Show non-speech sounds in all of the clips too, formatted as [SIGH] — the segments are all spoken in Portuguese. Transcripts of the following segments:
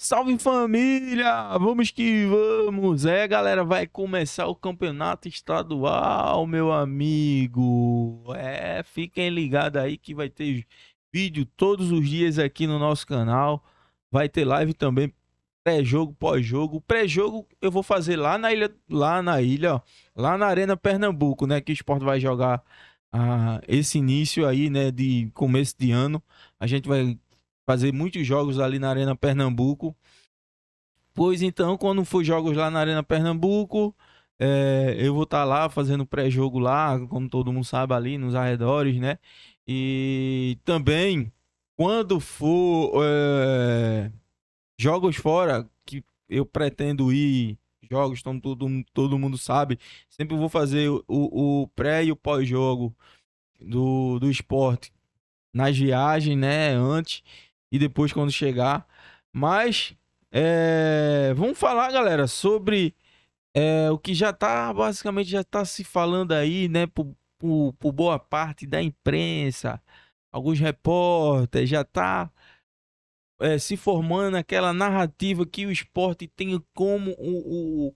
Salve família! Vamos que vamos! É galera, vai começar o campeonato estadual, meu amigo! É, fiquem ligados aí que vai ter vídeo todos os dias aqui no nosso canal. Vai ter live também pré-jogo, pós-jogo. Pré-jogo eu vou fazer lá na ilha, lá na ilha, ó, lá na Arena Pernambuco, né, que o esporte vai jogar ah, esse início aí, né, de começo de ano. A gente vai fazer muitos jogos ali na Arena Pernambuco. Pois então, quando for jogos lá na Arena Pernambuco, é, eu vou estar tá lá fazendo pré-jogo lá, como todo mundo sabe ali nos arredores, né? E também quando for é jogos fora que eu pretendo ir, jogos, então todo, todo mundo sabe, sempre vou fazer o, o pré e o pós-jogo do, do esporte nas viagens, né? Antes e depois quando chegar. Mas é, vamos falar, galera, sobre é, o que já tá basicamente já tá se falando aí, né? Por, por, por boa parte da imprensa, alguns repórteres já tá é, se formando aquela narrativa que o esporte tem como o, o,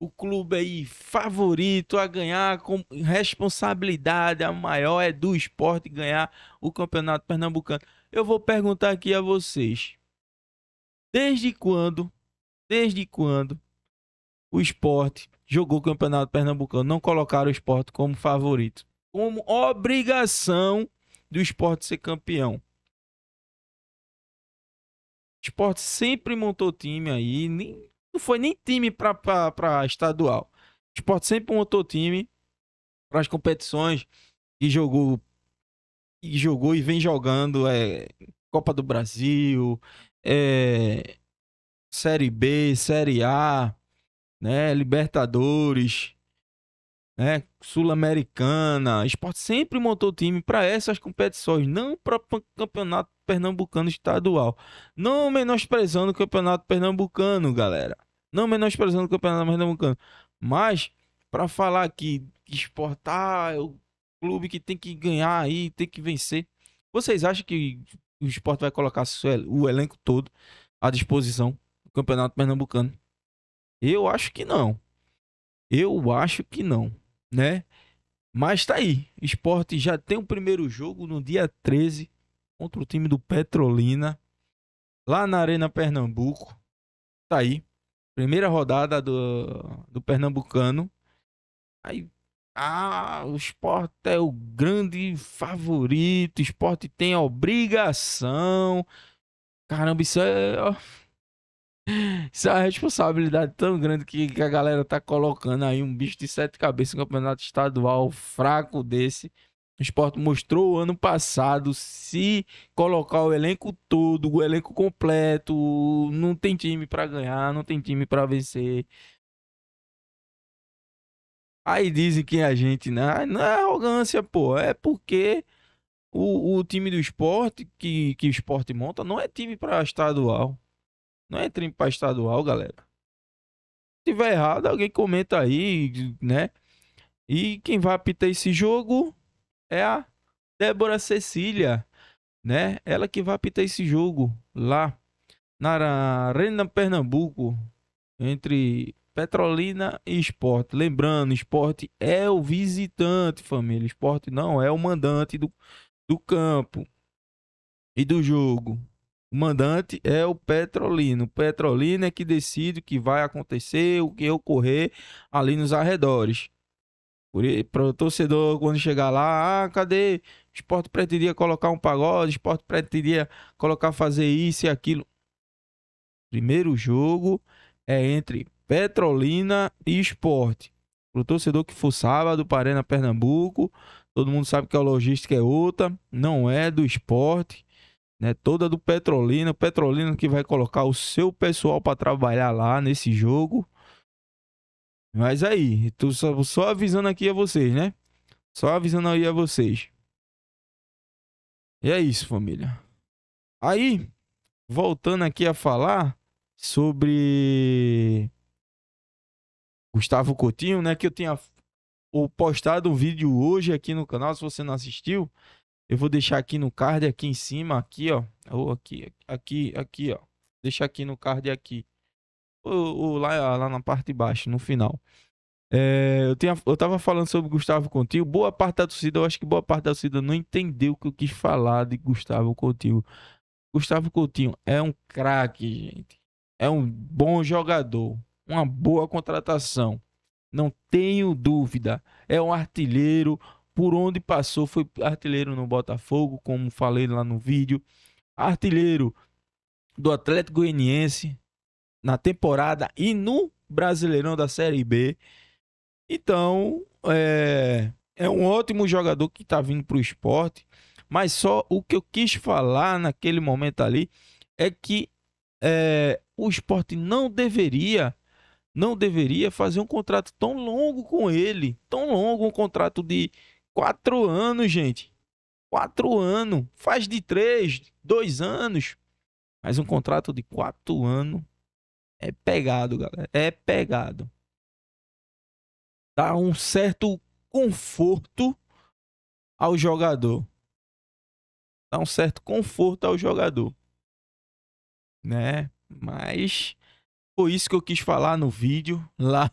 o clube aí favorito a ganhar, com responsabilidade a maior é do esporte ganhar o Campeonato Pernambucano. Eu vou perguntar aqui a vocês: desde quando, desde quando o esporte jogou o Campeonato Pernambucano? Não colocaram o esporte como favorito, como obrigação do esporte ser campeão esporte sempre montou time aí, nem, não foi nem time para estadual. esporte sempre montou time para as competições e jogou e jogou e vem jogando é, Copa do Brasil, é, Série B, Série A, né, Libertadores, né, Sul-Americana, esporte sempre montou time para essas competições, não para o campeonato pernambucano estadual. Não menosprezando o campeonato pernambucano, galera. Não menosprezando o campeonato pernambucano. Mas, para falar que Sport ah, é o clube que tem que ganhar aí, tem que vencer. Vocês acham que o esporte vai colocar o elenco todo à disposição do campeonato pernambucano? Eu acho que não. Eu acho que não né? Mas tá aí. Esporte já tem o primeiro jogo no dia 13 contra o time do Petrolina, lá na Arena Pernambuco. Tá aí. Primeira rodada do, do Pernambucano. Aí, ah, o esporte é o grande favorito. O esporte tem a obrigação. Caramba, isso é. Isso é uma responsabilidade tão grande que, que a galera tá colocando aí um bicho de sete cabeças no campeonato estadual fraco desse. O esporte mostrou ano passado, se colocar o elenco todo, o elenco completo, não tem time para ganhar, não tem time para vencer. Aí dizem que a gente, né? Não é arrogância, pô. É porque o, o time do esporte, que, que o esporte monta, não é time para estadual. Não é trimpa pra estadual, galera. Se tiver errado, alguém comenta aí, né? E quem vai apitar esse jogo é a Débora Cecília, né? Ela que vai apitar esse jogo lá na Arena Pernambuco, entre Petrolina e Esporte. Lembrando, Esporte é o visitante, família. Esporte não é o mandante do, do campo e do jogo. O mandante é o Petrolino. O Petrolino é que decide o que vai acontecer, o que ocorrer ali nos arredores. Para o torcedor, quando chegar lá, ah, cadê? O esporte pretendia colocar um pagode, o esporte pretendia colocar fazer isso e aquilo. Primeiro jogo é entre Petrolina e esporte. Para o torcedor que for sábado, Parena, Pernambuco, todo mundo sabe que a logística é outra, não é do esporte né, toda do Petrolina, Petrolina que vai colocar o seu pessoal para trabalhar lá nesse jogo. Mas aí, tô só, só avisando aqui a vocês, né? Só avisando aí a vocês. E é isso, família. Aí, voltando aqui a falar sobre Gustavo Coutinho, né? Que eu tinha postado um vídeo hoje aqui no canal, se você não assistiu. Eu vou deixar aqui no card, aqui em cima, aqui, ó. Ou aqui, aqui, aqui, ó. Deixar aqui no card, aqui. Ou, ou lá, lá na parte de baixo, no final. É, eu, tinha, eu tava falando sobre Gustavo Contigo. Boa parte da torcida, eu acho que boa parte da torcida não entendeu o que eu quis falar de Gustavo Coutinho. Gustavo Coutinho é um craque, gente. É um bom jogador. Uma boa contratação. Não tenho dúvida. É um artilheiro, por onde passou, foi artilheiro no Botafogo, como falei lá no vídeo, artilheiro do Atlético Goianiense na temporada e no Brasileirão da Série B. Então, é, é um ótimo jogador que está vindo para o esporte, mas só o que eu quis falar naquele momento ali é que é, o esporte não deveria não deveria fazer um contrato tão longo com ele, tão longo, um contrato de Quatro anos, gente. Quatro anos. Faz de três, dois anos. Mas um contrato de quatro anos é pegado, galera. É pegado. Dá um certo conforto ao jogador. Dá um certo conforto ao jogador. Né? Mas foi isso que eu quis falar no vídeo [LAUGHS] lá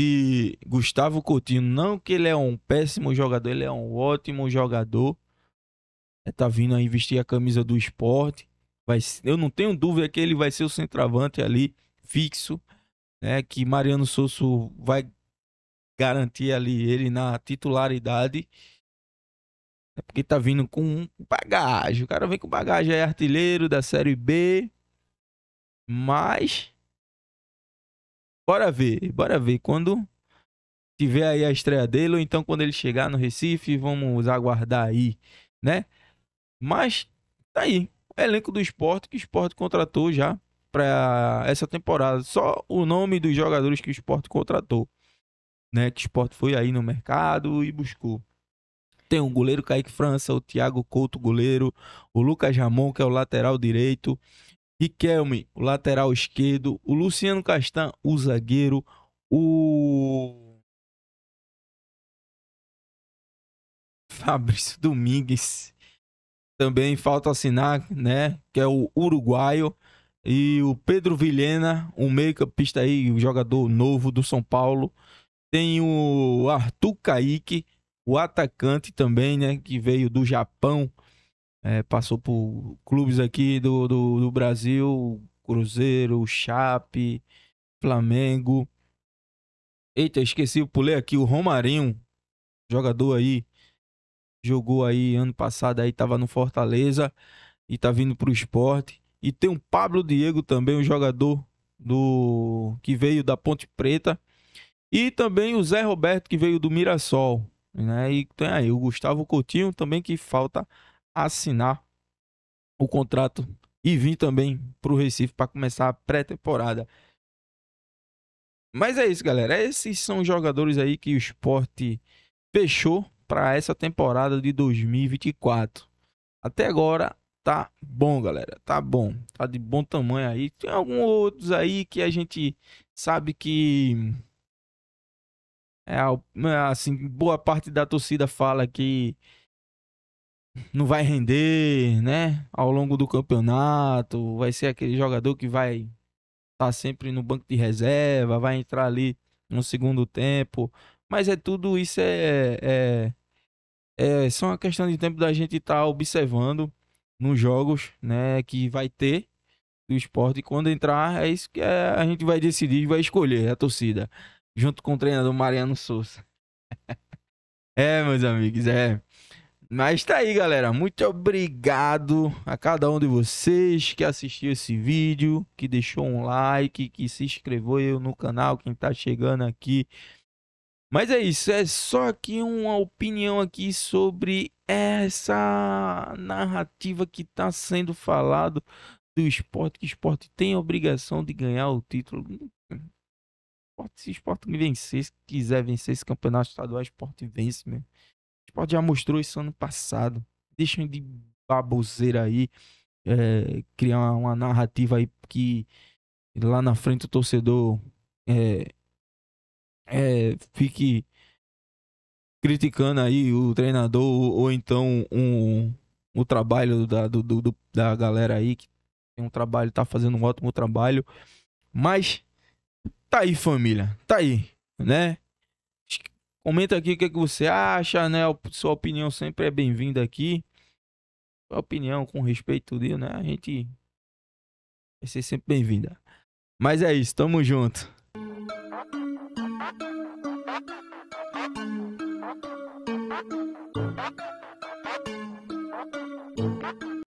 de Gustavo Coutinho, não que ele é um péssimo jogador, ele é um ótimo jogador. É, tá vindo a investir a camisa do esporte. Vai, eu não tenho dúvida que ele vai ser o centroavante ali, fixo. Né, que Mariano Sousso vai garantir ali ele na titularidade. É porque tá vindo com bagagem. O cara vem com bagagem, é artilheiro da Série B. Mas bora ver, bora ver. Quando tiver aí a estreia dele, ou então quando ele chegar no Recife, vamos aguardar aí, né? Mas tá aí. O elenco do esporte que o esporte contratou já para essa temporada. Só o nome dos jogadores que o esporte contratou. Né? Que o esporte foi aí no mercado e buscou. Tem o goleiro Kaique França, o Thiago Couto, goleiro, o Lucas Ramon, que é o lateral direito, Riquelme, o lateral esquerdo, o Luciano Castan, o zagueiro, o Fabrício Domingues também falta assinar, né, que é o uruguaio e o Pedro Vilhena, um meio-campista aí, um jogador novo do São Paulo. Tem o Arthur Kaique, o atacante também, né, que veio do Japão é, passou por clubes aqui do, do, do, Brasil, Cruzeiro, Chape, Flamengo. Eita, esqueci, pulei aqui o Romarinho, jogador aí, jogou aí ano passado, aí tava no Fortaleza e tá vindo pro esporte. E tem o Pablo Diego também, um jogador do que veio da Ponte Preta. E também o Zé Roberto, que veio do Mirassol. Né? E tem aí o Gustavo Coutinho também, que falta assinar o contrato e vir também para o Recife para começar a pré-temporada. Mas é isso, galera. Esses são os jogadores aí que o esporte fechou para essa temporada de 2024. Até agora tá bom, galera. Tá bom. Tá de bom tamanho aí. Tem alguns outros aí que a gente sabe que é assim, boa parte da torcida fala que não vai render, né? Ao longo do campeonato, vai ser aquele jogador que vai estar tá sempre no banco de reserva, vai entrar ali no segundo tempo. Mas é tudo isso é, é, é só uma questão de tempo da gente estar tá observando nos jogos, né? Que vai ter do esporte quando entrar é isso que é, a gente vai decidir, vai escolher a torcida junto com o treinador Mariano Souza. [LAUGHS] é, meus amigos, é. Mas tá aí, galera. Muito obrigado a cada um de vocês que assistiu esse vídeo, que deixou um like, que se inscreveu no canal, quem tá chegando aqui. Mas é isso, é só aqui uma opinião aqui sobre essa narrativa que tá sendo falado do esporte, que o esporte tem a obrigação de ganhar o título. Se o esporte vencer, se quiser vencer esse campeonato estadual, o esporte vence mesmo. Né? esporte tipo, já mostrou isso ano passado. Deixem de baboseira aí, é, criar uma narrativa aí que lá na frente o torcedor é, é, fique criticando aí o treinador ou, ou então um, o trabalho da, do, do, da galera aí que tem um trabalho, tá fazendo um ótimo trabalho. Mas tá aí, família, tá aí, né? Comenta aqui o que, é que você acha, né? Sua opinião sempre é bem-vinda aqui. Sua opinião com respeito dele, né? A gente vai ser sempre bem-vinda. Mas é isso, tamo junto. Thank you.